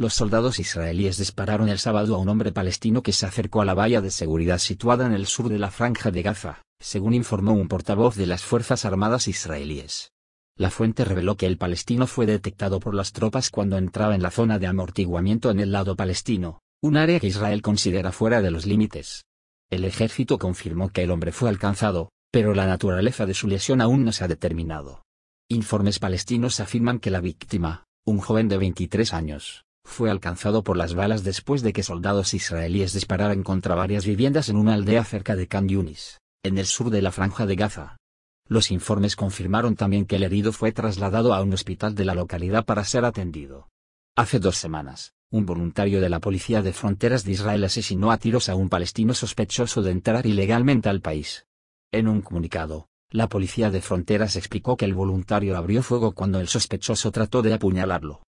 Los soldados israelíes dispararon el sábado a un hombre palestino que se acercó a la valla de seguridad situada en el sur de la franja de Gaza, según informó un portavoz de las Fuerzas Armadas israelíes. La fuente reveló que el palestino fue detectado por las tropas cuando entraba en la zona de amortiguamiento en el lado palestino, un área que Israel considera fuera de los límites. El ejército confirmó que el hombre fue alcanzado, pero la naturaleza de su lesión aún no se ha determinado. Informes palestinos afirman que la víctima, un joven de 23 años, fue alcanzado por las balas después de que soldados israelíes dispararan contra varias viviendas en una aldea cerca de Khan Yunis, en el sur de la franja de Gaza. Los informes confirmaron también que el herido fue trasladado a un hospital de la localidad para ser atendido. Hace dos semanas, un voluntario de la Policía de Fronteras de Israel asesinó a tiros a un palestino sospechoso de entrar ilegalmente al país. En un comunicado, la Policía de Fronteras explicó que el voluntario abrió fuego cuando el sospechoso trató de apuñalarlo.